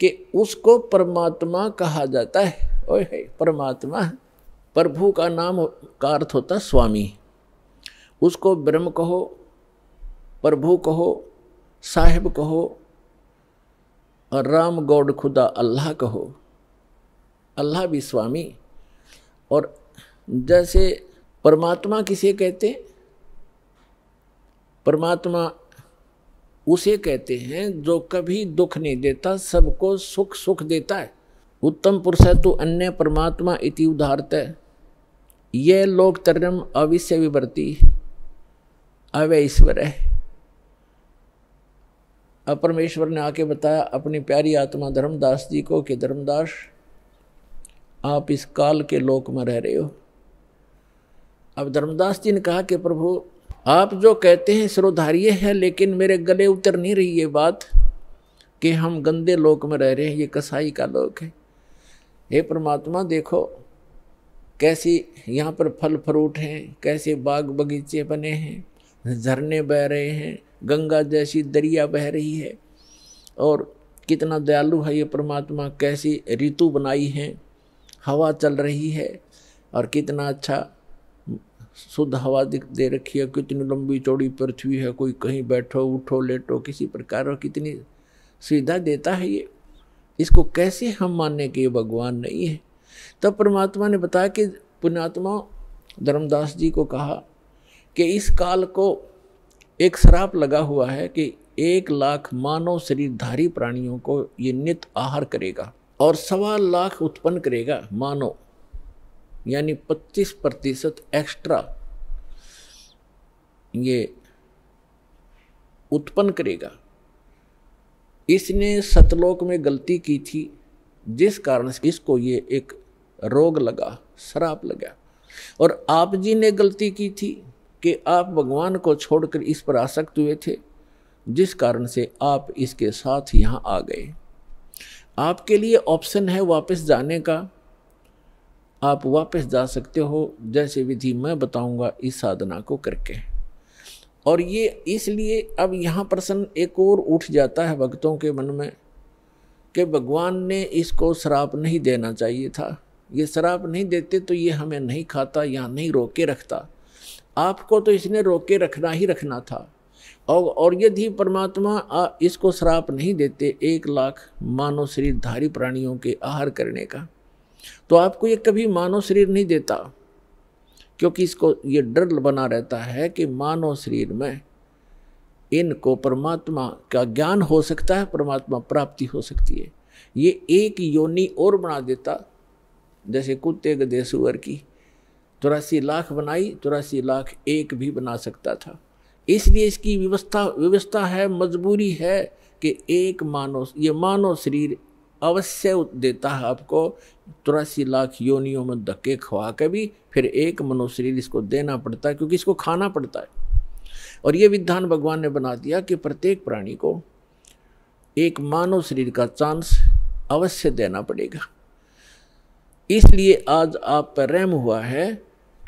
कि उसको परमात्मा कहा जाता है ओ है परमात्मा प्रभु का नाम का अर्थ होता स्वामी उसको ब्रह्म कहो प्रभु कहो साहेब कहो और राम गौड खुदा अल्लाह कहो अल्लाह भी स्वामी और जैसे परमात्मा किसे कहते परमात्मा उसे कहते हैं जो कभी दुख नहीं देता सबको सुख सुख देता है उत्तम पुरुष है तो अन्य परमात्मा इति उदाहरत है यह लोक तरणम अविश्य विवर्ती अवैश्वर है अब परमेश्वर ने आके बताया अपनी प्यारी आत्मा धर्मदास जी को कि धर्मदास आप इस काल के लोक में रह रहे हो अब धर्मदास जी ने कहा कि प्रभु आप जो कहते हैं श्रोधार्य है लेकिन मेरे गले उतर नहीं रही ये बात कि हम गंदे लोक में रह रहे हैं ये कसाई का लोक है हे परमात्मा देखो कैसी यहाँ पर फल फ्रूट हैं कैसे बाग बगीचे बने हैं झरने बह रहे हैं गंगा जैसी दरिया बह रही है और कितना दयालु है ये परमात्मा कैसी ऋतु बनाई है हवा चल रही है और कितना अच्छा शुद्ध हवा दे रखी है कितनी लंबी चौड़ी पृथ्वी है कोई कहीं बैठो उठो लेटो किसी प्रकार और कितनी सुविधा देता है ये इसको कैसे हम मानने के ये भगवान नहीं है तब परमात्मा ने बताया कि पुण्यात्मा धर्मदास जी को कहा कि इस काल को एक श्राप लगा हुआ है कि एक लाख मानव शरीरधारी प्राणियों को ये नित आहार करेगा और सवा लाख उत्पन्न करेगा मानव यानी 25 प्रतिशत एक्स्ट्रा ये उत्पन्न करेगा इसने सतलोक में गलती की थी जिस कारण से इसको ये एक रोग लगा शराप लगा और आप जी ने गलती की थी कि आप भगवान को छोड़कर इस पर आसक्त हुए थे जिस कारण से आप इसके साथ यहाँ आ गए आपके लिए ऑप्शन है वापस जाने का आप वापस जा सकते हो जैसे विधि मैं बताऊंगा इस साधना को करके और ये इसलिए अब यहाँ प्रश्न एक और उठ जाता है भक्तों के मन में कि भगवान ने इसको श्राप नहीं देना चाहिए था ये श्राप नहीं देते तो ये हमें नहीं खाता या नहीं रोके रखता आपको तो इसने रोके रखना ही रखना था और और यदि परमात्मा इसको श्राप नहीं देते एक लाख मानव शरीरधारी प्राणियों के आहार करने का तो आपको ये कभी मानव शरीर नहीं देता क्योंकि इसको ये डर बना रहता है कि मानव शरीर में इनको परमात्मा का ज्ञान हो सकता है परमात्मा प्राप्ति हो सकती है ये एक योनी और बना देता जैसे कुत्ते गदे सुअर की चौरासी लाख बनाई चौरासी लाख एक भी बना सकता था इसलिए इसकी व्यवस्था व्यवस्था है मजबूरी है कि एक मानव ये मानव शरीर अवश्य देता है आपको तुरासी लाख योनियों में धक्के खवा के भी फिर एक मनोशरीर इसको देना पड़ता है क्योंकि इसको खाना पड़ता है और ये विधान भगवान ने बना दिया कि प्रत्येक प्राणी को एक मानव शरीर का चांस अवश्य देना पड़ेगा इसलिए आज आप पर रहम हुआ है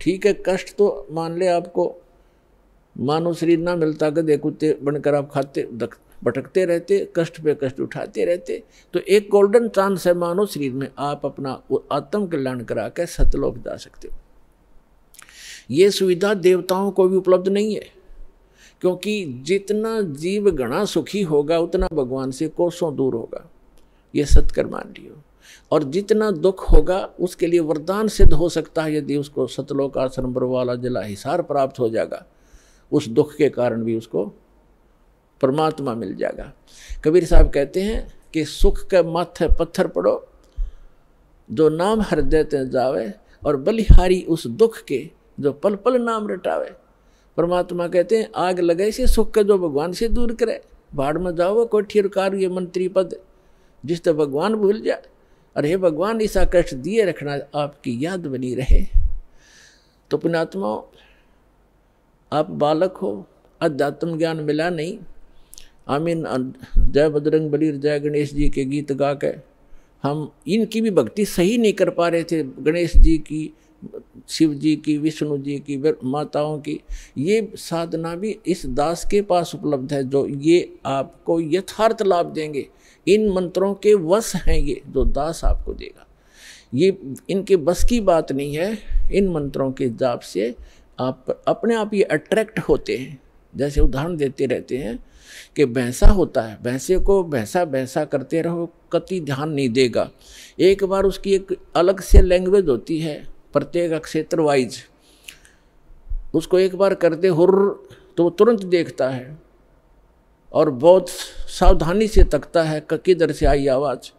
ठीक है कष्ट तो मान ले आपको मानव शरीर ना मिलता गधे कुत्ते बनकर आप खाते भटकते रहते कष्ट पे कष्ट उठाते रहते तो एक गोल्डन चांस है मानव शरीर में आप अपना आत्म कल्याण करा कर सतलोक जा सकते हो ये सुविधा देवताओं को भी उपलब्ध नहीं है क्योंकि जितना जीव गणा सुखी होगा उतना भगवान से कोसों दूर होगा ये सतकर मान लियो और जितना दुख होगा उसके लिए वरदान सिद्ध हो सकता है यदि उसको सतलोक आश्रम वाला जिला हिसार प्राप्त हो जाएगा उस दुख के कारण भी उसको परमात्मा मिल जाएगा कबीर साहब कहते हैं कि सुख के माथे पत्थर पड़ो जो नाम हृदय ते जावे और बलिहारी उस दुख के जो पल पल नाम रटावे परमात्मा कहते हैं आग लगे से सुख के जो भगवान से दूर करे बाढ़ में जाओ कोठियर ये मंत्री पद जिस तो भगवान भूल जाए और हे भगवान ऐसा कष्ट दिए रखना आपकी याद बनी रहे तो पुणात्मा आप बालक हो अध्यात्म ज्ञान मिला नहीं आमीन जय बजरंग बली जय गणेश जी के गीत गा के हम इनकी भी भक्ति सही नहीं कर पा रहे थे गणेश जी की शिव जी की विष्णु जी की माताओं की ये साधना भी इस दास के पास उपलब्ध है जो ये आपको यथार्थ लाभ देंगे इन मंत्रों के वश हैं ये जो दास आपको देगा ये इनके बस की बात नहीं है इन मंत्रों के जाप से आप अपने आप ये अट्रैक्ट होते हैं जैसे उदाहरण देते रहते हैं कि भैंसा होता है भैंसे को भैंसा भैंसा करते रहो कति ध्यान नहीं देगा एक बार उसकी एक अलग से लैंग्वेज होती है प्रत्येक क्षेत्र वाइज उसको एक बार करते हुर तो वो तुरंत देखता है और बहुत सावधानी से तकता है किधर से आई आवाज़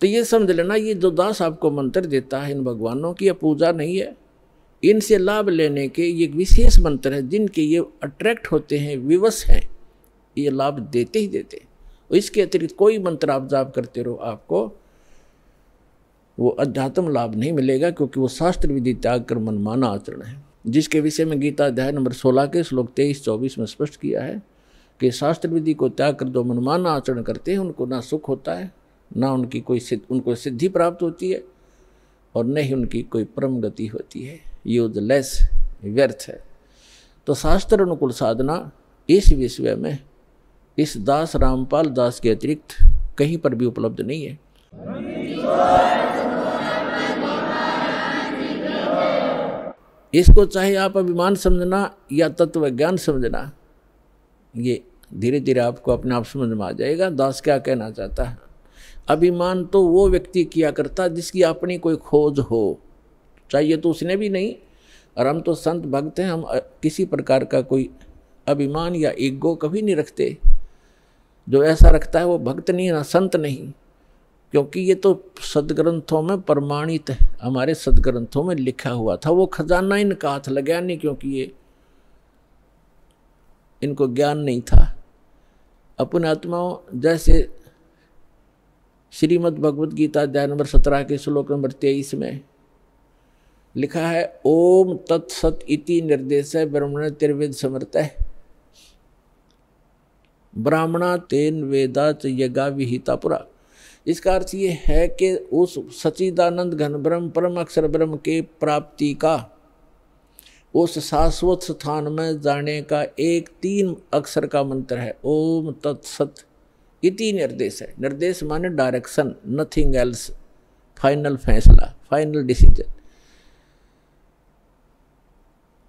तो ये समझ लेना ये जो दास आपको मंत्र देता है इन भगवानों की यह पूजा नहीं है इनसे लाभ लेने के ये विशेष मंत्र है जिनके ये अट्रैक्ट होते हैं विवश हैं ये लाभ देते ही देते इसके अतिरिक्त कोई मंत्र आप जाप करते रहो आपको वो अध्यात्म लाभ नहीं मिलेगा क्योंकि वो शास्त्र विधि त्याग कर मनमाना आचरण है जिसके विषय में गीता अध्याय नंबर 16 के श्लोक तेईस चौबीस में स्पष्ट किया है कि शास्त्र विधि को त्याग कर जो मनमाना आचरण करते हैं उनको ना सुख होता है ना उनकी कोई सिद्ध उनको सिद्धि प्राप्त होती है और न ही उनकी कोई परम गति होती है यूजलेस व्यर्थ है तो शास्त्र अनुकूल साधना इस विषय में इस दास रामपाल दास के अतिरिक्त कहीं पर भी उपलब्ध नहीं है इसको चाहे आप अभिमान समझना या तत्व ज्ञान समझना ये धीरे धीरे आपको अपने आप समझ में आ जाएगा दास क्या कहना चाहता है अभिमान तो वो व्यक्ति किया करता जिसकी अपनी कोई खोज हो चाहिए तो उसने भी नहीं और हम तो संत भक्त हैं हम किसी प्रकार का कोई अभिमान या ईगो कभी नहीं रखते जो ऐसा रखता है वो भक्त नहीं ना संत नहीं क्योंकि ये तो सदग्रंथों में प्रमाणित है हमारे सदग्रंथों में लिखा हुआ था वो खजाना इनका हाथ लगा नहीं क्योंकि ये इनको ज्ञान नहीं था अपने आत्माओं जैसे श्रीमद् भगवद गीता अध्याय नंबर सत्रह के श्लोक नंबर तेईस में लिखा है ओम तत्सत इति निर्देश ब्रह्मण त्रिवेद समर्थ है ब्राह्मणा तेन वेदा च यज्ञा विहिता पुरा इसका अर्थ ये है कि उस सचिदानंद घन ब्रह्म परम अक्षर ब्रह्म के प्राप्ति का उस शाश्वत स्थान में जाने का एक तीन अक्षर का मंत्र है ओम तत्सत इति निर्देश है निर्देश माने डायरेक्शन नथिंग एल्स फाइनल फैसला फाइनल डिसीजन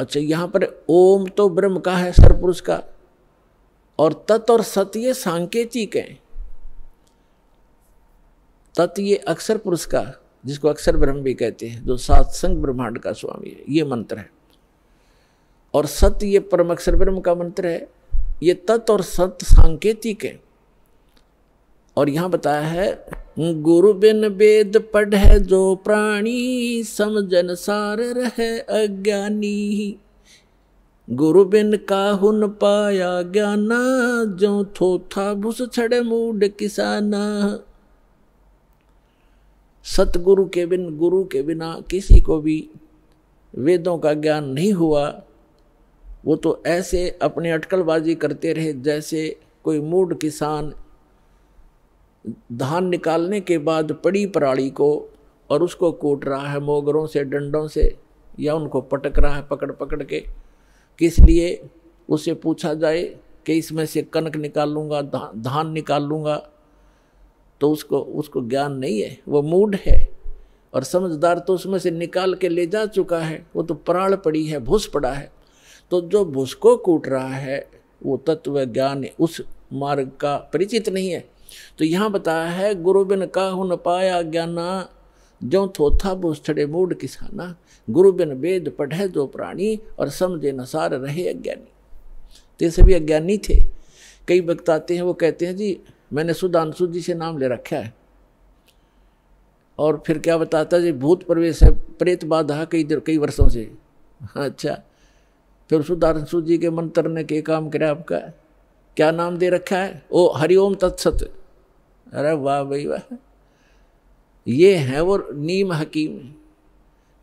अच्छा यहाँ पर ओम तो ब्रह्म का है सर्वपुरुष का और तत् और सत ये सांकेतिक हैं तत् ये अक्षर पुरुष का जिसको अक्षर ब्रह्म भी कहते हैं जो सात संग ब्रह्मांड का स्वामी है ये मंत्र है और सत ये परम अक्षर ब्रह्म का मंत्र है ये तत् और सत सांकेतिक है और यहाँ बताया है गुरु बिन वेद पढ़ है जो प्राणी समझन सार रहे अज्ञानी गुरु बिन काहुन पाया ज्ञाना जो थोथा भुस छड़े मूड किसाना सतगुरु के बिन गुरु के बिना किसी को भी वेदों का ज्ञान नहीं हुआ वो तो ऐसे अपने अटकलबाजी करते रहे जैसे कोई मूड किसान धान निकालने के बाद पड़ी पराली को और उसको कूट रहा है मोगरों से डंडों से या उनको पटक रहा है पकड़ पकड़ के किस लिए उसे पूछा जाए कि इसमें से कनक निकाल लूँगा धा, धान निकाल लूँगा तो उसको उसको ज्ञान नहीं है वो मूड है और समझदार तो उसमें से निकाल के ले जा चुका है वो तो प्राण पड़ी है भूस पड़ा है तो जो भूस को कूट रहा है वो तत्व ज्ञान उस मार्ग का परिचित नहीं है तो यहाँ बताया है गुरु बिन हु न पाया ज्ञाना जो थोथा बुस्थड़े मूड किसाना गुरु बिन वेद पढ़े दो प्राणी और समझे नसार रहे अज्ञानी तो ये सभी अज्ञानी थे कई वक्त आते हैं वो कहते हैं जी मैंने सुधांशु जी से नाम ले रखा है और फिर क्या बताता जी भूत प्रवेश है प्रेत बाधा कई देर कई वर्षों से अच्छा फिर सुधांशु जी के मंत्र ने के काम करा आपका क्या नाम दे रखा है ओ हरिओम तत्सत अरे वाह भाई वाह ये है वो नीम हकीम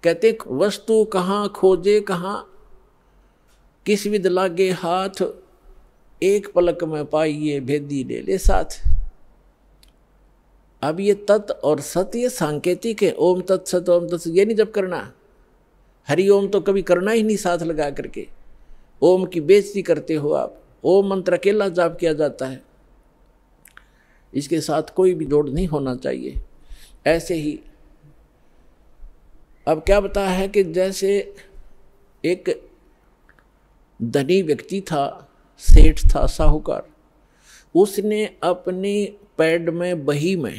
कहते वस्तु कहाँ खोजे कहाँ किस विद लागे हाथ एक पलक में पाइए भेदी ले ले साथ अब ये तत् और सत्य सांकेतिक है ओम तत् सत ओम तत् ये नहीं जब करना हरि ओम तो कभी करना ही नहीं साथ लगा करके ओम की बेजती करते हो आप ओम मंत्र अकेला जाप किया जाता है इसके साथ कोई भी जोड़ नहीं होना चाहिए ऐसे ही अब क्या बताया है कि जैसे एक धनी व्यक्ति था सेठ था साहूकार उसने अपने पैड में बही में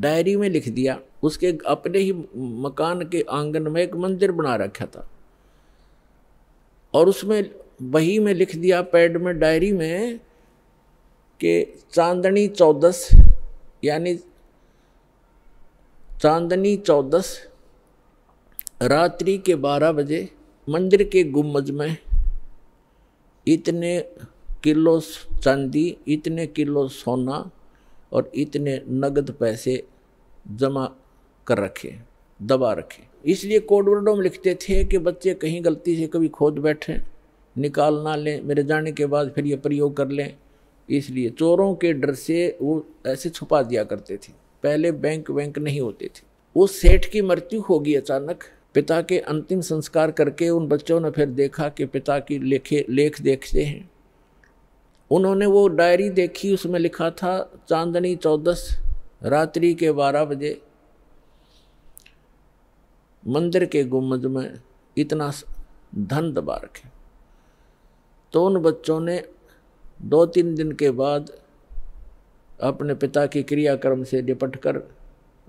डायरी में लिख दिया उसके अपने ही मकान के आंगन में एक मंदिर बना रखा था और उसमें बही में लिख दिया पैड में डायरी में कि चांदनी चौदस यानी चांदनी चौदस रात्रि के बारह बजे मंदिर के गुम्बज में इतने किलो चांदी इतने किलो सोना और इतने नगद पैसे जमा कर रखे दबा रखे इसलिए कोडवर्डों में लिखते थे कि बच्चे कहीं गलती से कभी खोद बैठे निकाल ना लें मेरे जाने के बाद फिर ये प्रयोग कर लें इसलिए चोरों के डर से वो ऐसे छुपा दिया करते थे पहले बैंक वैंक नहीं होते थे वो सेठ की मृत्यु होगी अचानक पिता के अंतिम संस्कार करके उन बच्चों ने फिर देखा कि पिता की लेखे लेख देखते हैं उन्होंने वो डायरी देखी उसमें लिखा था चांदनी चौदस रात्रि के बारह बजे मंदिर के गुम्बद में इतना धन दबा रखे तो उन बच्चों ने दो तीन दिन के बाद अपने पिता की क्रियाक्रम से निपट कर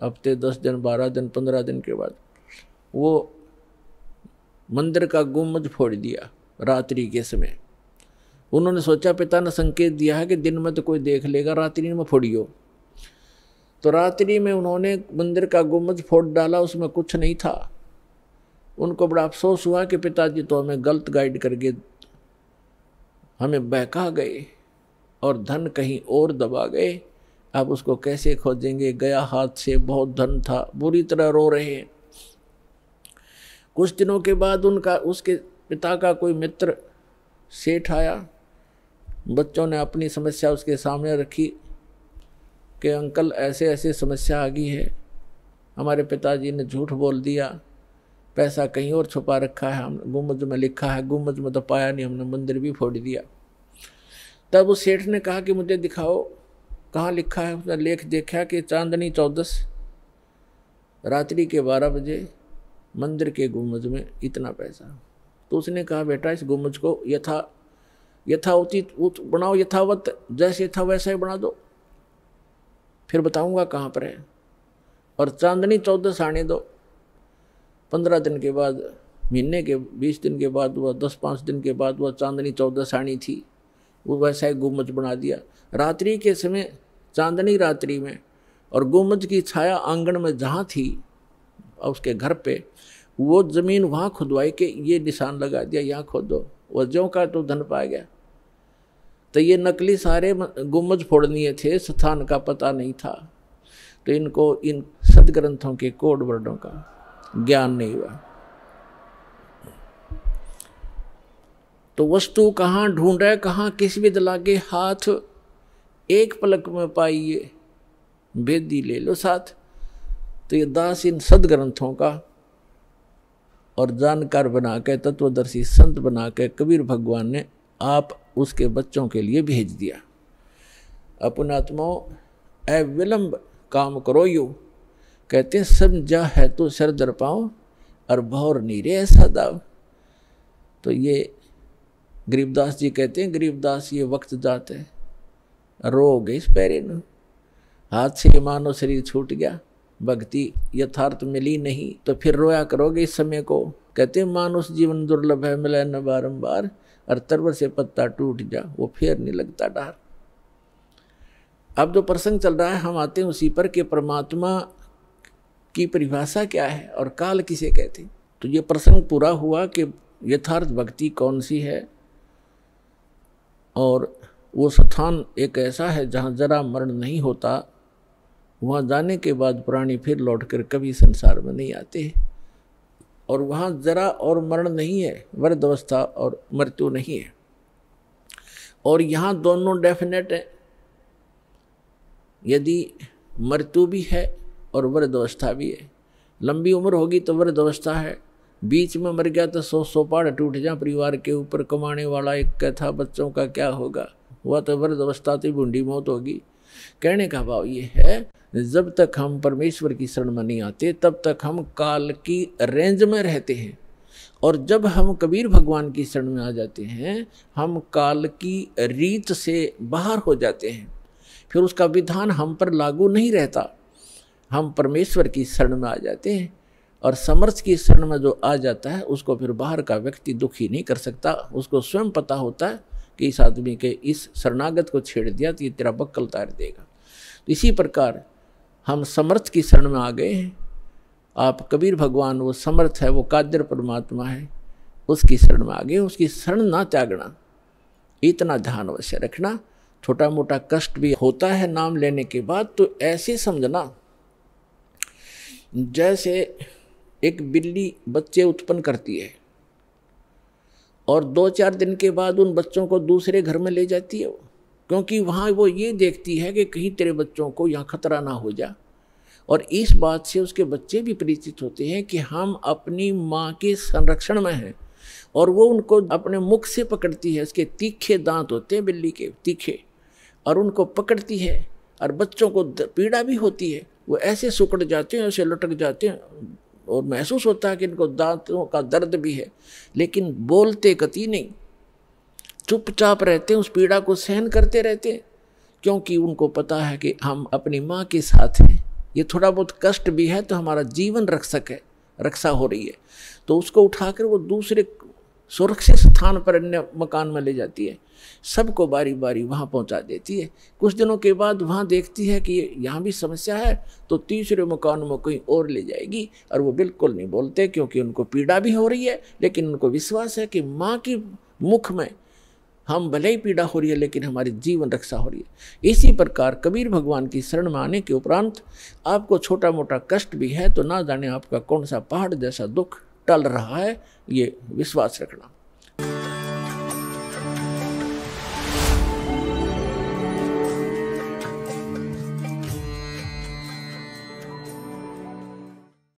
हफ्ते दस दिन बारह दिन पंद्रह दिन के बाद वो मंदिर का गुम्बद फोड़ दिया रात्रि के समय उन्होंने सोचा पिता ने संकेत दिया है कि दिन में तो कोई देख लेगा रात्रि में फोड़ियो तो रात्रि में उन्होंने मंदिर का गुम्बद फोड़ डाला उसमें कुछ नहीं था उनको बड़ा अफसोस हुआ कि पिताजी तो हमें गलत गाइड करके हमें बहका गए और धन कहीं और दबा गए आप उसको कैसे खोजेंगे गया हाथ से बहुत धन था बुरी तरह रो रहे हैं कुछ दिनों के बाद उनका उसके पिता का कोई मित्र सेठ आया बच्चों ने अपनी समस्या उसके सामने रखी कि अंकल ऐसे ऐसे समस्या आ गई है हमारे पिताजी ने झूठ बोल दिया पैसा कहीं और छुपा रखा है हम गुमज में लिखा है गुमज में तो पाया नहीं हमने मंदिर भी फोड़ दिया तब वो सेठ ने कहा कि मुझे दिखाओ कहाँ लिखा है उसने लेख देखा कि चांदनी चौदस रात्रि के बारह बजे मंदिर के गुमज में इतना पैसा तो उसने कहा बेटा इस गुमज को यथा यथाउचित बनाओ यथावत जैसे था वैसा ही बना दो फिर बताऊंगा कहाँ पर है और चांदनी चौदस आने दो पंद्रह दिन के बाद महीने के बीस दिन के बाद हुआ दस पाँच दिन के बाद हुआ चांदनी चौदस आनी थी वो वैसा ही गुम्बज बना दिया रात्रि के समय चांदनी रात्रि में और गुम्बज की छाया आंगन में जहाँ थी उसके घर पे वो ज़मीन वहाँ खुदवाई के ये निशान लगा दिया यहाँ खोदो दो ज्यों का तो धन पाया गया तो ये नकली सारे गुम्बज फोड़निए थे स्थान का पता नहीं था तो इनको इन सदग्रंथों के कोड वर्डों का ज्ञान नहीं हुआ तो वस्तु कहाँ ढूंढे कहाँ किस विद लागे हाथ एक पलक में पाइए बेदी ले लो साथ तो ये दास इन सदग्रंथों का और जानकार बना के तत्वदर्शी संत बना के कबीर भगवान ने आप उसके बच्चों के लिए भेज दिया अपनात्मो अविलंब काम करो यू कहते हैं जा है तो सर दर पाओ और भौर नीरे ऐसा दाव तो ये गरीबदास जी कहते हैं गरीबदास ये वक्त जाते रोग इस पैरिन हाथ से मानो शरीर छूट गया भक्ति यथार्थ मिली नहीं तो फिर रोया करोगे इस समय को कहते मानुष जीवन दुर्लभ है मिला न बारम्बार और अरतरवर से पत्ता टूट जा वो फिर नहीं लगता डर अब जो प्रसंग चल रहा है हम आते हैं उसी पर कि परमात्मा की परिभाषा क्या है और काल किसे कहते हैं तो ये प्रसंग पूरा हुआ कि यथार्थ भक्ति कौन सी है और वो स्थान एक ऐसा है जहाँ जरा मरण नहीं होता वहाँ जाने के बाद प्राणी फिर लौट कर कभी संसार में नहीं आते और वहाँ जरा और मरण नहीं है वृद्ध अवस्था और मृत्यु नहीं है और यहाँ दोनों डेफिनेट हैं यदि मृत्यु भी है और वृद्ध अवस्था भी है लंबी उम्र होगी तो वृद्ध अवस्था है बीच में मर गया तो सौ सौ पहाड़ टूट जा परिवार के ऊपर कमाने वाला एक कथा बच्चों का क्या होगा हुआ तो वर्द अवस्था थी बूंदी मौत होगी कहने का भाव ये है जब तक हम परमेश्वर की शरण में नहीं आते तब तक हम काल की रेंज में रहते हैं और जब हम कबीर भगवान की शरण में आ जाते हैं हम काल की रीत से बाहर हो जाते हैं फिर उसका विधान हम पर लागू नहीं रहता हम परमेश्वर की शरण में आ जाते हैं और समर्थ की शरण में जो आ जाता है उसको फिर बाहर का व्यक्ति दुखी नहीं कर सकता उसको स्वयं पता होता है कि इस आदमी के इस शरणागत को छेड़ दिया तो ये तेरा बक्कल उतार देगा तो इसी प्रकार हम समर्थ की शरण में आ गए हैं आप कबीर भगवान वो समर्थ है वो कादिर परमात्मा है उसकी शरण में आ गए उसकी शरण ना त्यागना इतना ध्यान अवश्य रखना छोटा मोटा कष्ट भी होता है नाम लेने के बाद तो ऐसे समझना जैसे एक बिल्ली बच्चे उत्पन्न करती है और दो चार दिन के बाद उन बच्चों को दूसरे घर में ले जाती है वो क्योंकि वहाँ वो ये देखती है कि कहीं तेरे बच्चों को यहाँ खतरा ना हो जा और इस बात से उसके बच्चे भी परिचित होते हैं कि हम अपनी माँ के संरक्षण में हैं और वो उनको अपने मुख से पकड़ती है उसके तीखे दांत होते हैं बिल्ली के तीखे और उनको पकड़ती है और बच्चों को पीड़ा भी होती है वो ऐसे सुकड़ जाते हैं ऐसे लटक जाते हैं और महसूस होता है कि इनको दांतों का दर्द भी है लेकिन बोलते कति नहीं चुपचाप रहते उस पीड़ा को सहन करते रहते हैं क्योंकि उनको पता है कि हम अपनी माँ के साथ हैं ये थोड़ा बहुत कष्ट भी है तो हमारा जीवन रक्षक है रक्षा हो रही है तो उसको उठाकर वो दूसरे सुरक्षित स्थान पर अन्य मकान में ले जाती है सबको बारी बारी वहाँ पहुँचा देती है कुछ दिनों के बाद वहाँ देखती है कि यहाँ भी समस्या है तो तीसरे मकान में कहीं और ले जाएगी और वो बिल्कुल नहीं बोलते क्योंकि उनको पीड़ा भी हो रही है लेकिन उनको विश्वास है कि माँ की मुख में हम भले ही पीड़ा हो रही है लेकिन हमारी जीवन रक्षा हो रही है इसी प्रकार कबीर भगवान की शरण में आने के उपरांत आपको छोटा मोटा कष्ट भी है तो ना जाने आपका कौन सा पहाड़ जैसा दुख टल रहा है ये विश्वास रखना